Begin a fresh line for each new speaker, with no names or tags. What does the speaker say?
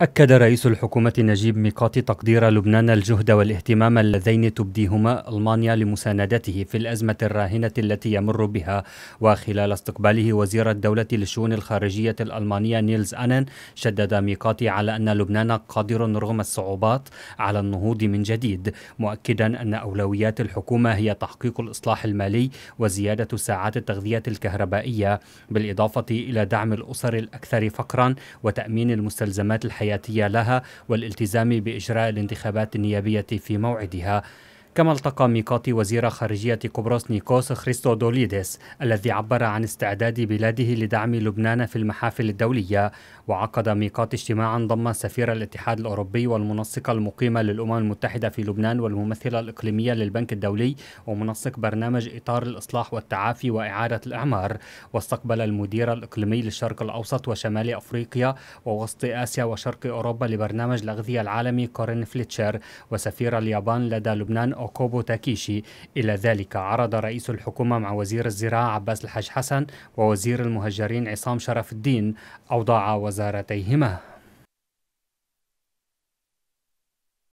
أكد رئيس الحكومة نجيب ميقاتي تقدير لبنان الجهد والاهتمام اللذين تبديهما ألمانيا لمساندته في الأزمة الراهنة التي يمر بها وخلال استقباله وزير الدولة للشؤون الخارجية الألمانية نيلز أنن شدد ميقاتي على أن لبنان قادر رغم الصعوبات على النهوض من جديد مؤكدا أن أولويات الحكومة هي تحقيق الإصلاح المالي وزيادة ساعات التغذية الكهربائية بالإضافة إلى دعم الأسر الأكثر فقرا وتأمين المستلزمات الحياتية الحياتية لها والالتزام بإجراء الانتخابات النيابية في موعدها كما التقى ميقاتي وزير خارجية قبرص نيكوس خريستو دوليدس الذي عبر عن استعداد بلاده لدعم لبنان في المحافل الدولية وعقد ميقات اجتماعا ضم سفير الاتحاد الأوروبي والمنسقة المقيمة للأمم المتحدة في لبنان والممثلة الإقليمية للبنك الدولي ومنسق برنامج إطار الإصلاح والتعافي وإعادة الإعمار واستقبل المدير الإقليمي للشرق الأوسط وشمال أفريقيا ووسط آسيا وشرق أوروبا لبرنامج الأغذية العالمي كورين فليتشر وسفير اليابان لدى لبنان أوكوبو تاكيشي إلى ذلك عرض رئيس الحكومة مع وزير الزراعة عباس الحاج حسن ووزير المهجرين عصام شرف الدين أوضاع وزارتيهما